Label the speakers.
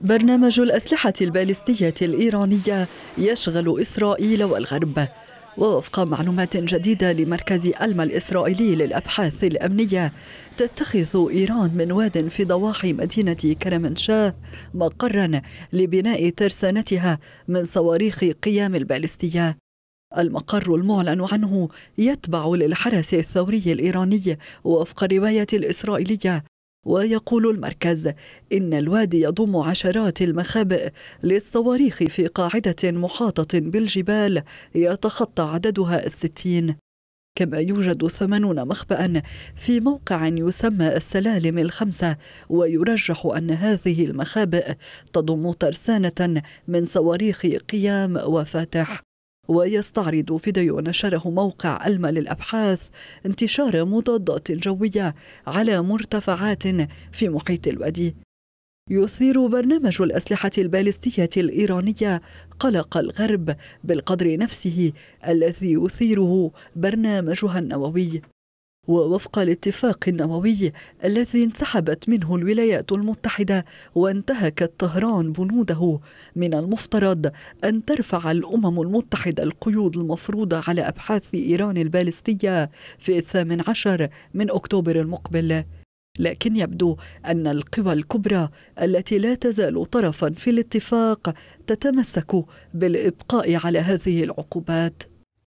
Speaker 1: برنامج الأسلحة البالستية الإيرانية يشغل إسرائيل والغرب ووفق معلومات جديدة لمركز ألما الإسرائيلي للأبحاث الأمنية تتخذ إيران من واد في ضواحي مدينة كرمنشاه مقرا لبناء ترسانتها من صواريخ قيام البالستية المقر المعلن عنه يتبع للحرس الثوري الإيراني وفق الرواية الإسرائيلية ويقول المركز إن الوادي يضم عشرات المخابئ للصواريخ في قاعدة محاطة بالجبال يتخطى عددها الستين كما يوجد ثمانون مخبأ في موقع يسمى السلالم الخمسة ويرجح أن هذه المخابئ تضم ترسانة من صواريخ قيام وفاتح ويستعرض فيديو نشره موقع ألما للأبحاث انتشار مضادات جوية على مرتفعات في محيط الوادي يثير برنامج الأسلحة البالستية الإيرانية قلق الغرب بالقدر نفسه الذي يثيره برنامجها النووي ووفق الاتفاق النووي الذي انسحبت منه الولايات المتحدة وانتهكت طهران بنوده من المفترض أن ترفع الأمم المتحدة القيود المفروضة على أبحاث إيران البالستية في الثامن عشر من أكتوبر المقبل لكن يبدو ان القوى الكبرى التي لا تزال طرفا في الاتفاق تتمسك بالابقاء على هذه العقوبات